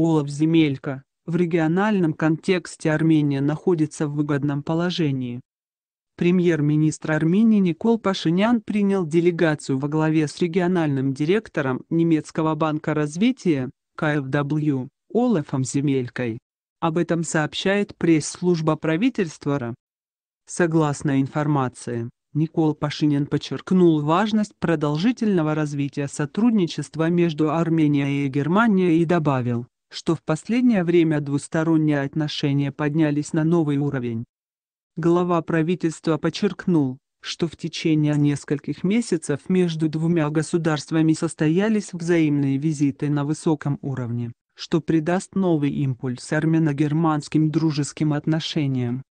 Олаф Земелька, в региональном контексте Армения находится в выгодном положении. Премьер-министр Армении Никол Пашинян принял делегацию во главе с региональным директором немецкого банка развития КФW Олафом Земелькой. Об этом сообщает пресс-служба правительства РА. Согласно информации, Никол Пашинян подчеркнул важность продолжительного развития сотрудничества между Арменией и Германией и добавил, что в последнее время двусторонние отношения поднялись на новый уровень. Глава правительства подчеркнул, что в течение нескольких месяцев между двумя государствами состоялись взаимные визиты на высоком уровне, что придаст новый импульс армяно-германским дружеским отношениям.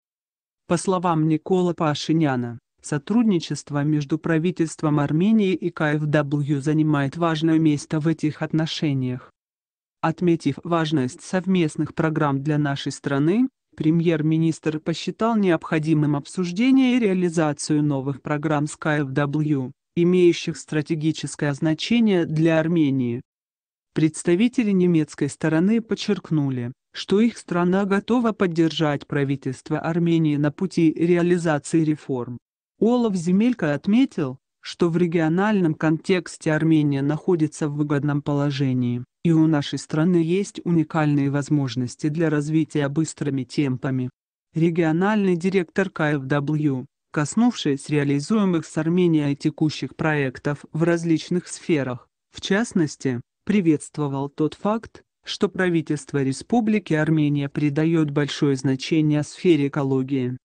По словам Никола Пашиняна, сотрудничество между правительством Армении и КФW занимает важное место в этих отношениях. Отметив важность совместных программ для нашей страны, премьер-министр посчитал необходимым обсуждение и реализацию новых программ SkyFW, имеющих стратегическое значение для Армении. Представители немецкой стороны подчеркнули, что их страна готова поддержать правительство Армении на пути реализации реформ. Олаф Земелько отметил, что в региональном контексте Армения находится в выгодном положении. И у нашей страны есть уникальные возможности для развития быстрыми темпами. Региональный директор КФW, коснувшись реализуемых с Арменией текущих проектов в различных сферах, в частности, приветствовал тот факт, что правительство Республики Армения придает большое значение сфере экологии.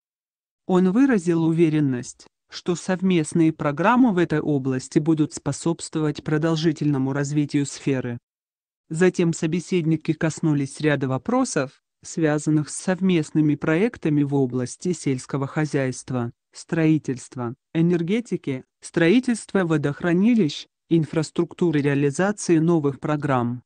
Он выразил уверенность, что совместные программы в этой области будут способствовать продолжительному развитию сферы. Затем собеседники коснулись ряда вопросов, связанных с совместными проектами в области сельского хозяйства, строительства, энергетики, строительства водохранилищ, инфраструктуры реализации новых программ.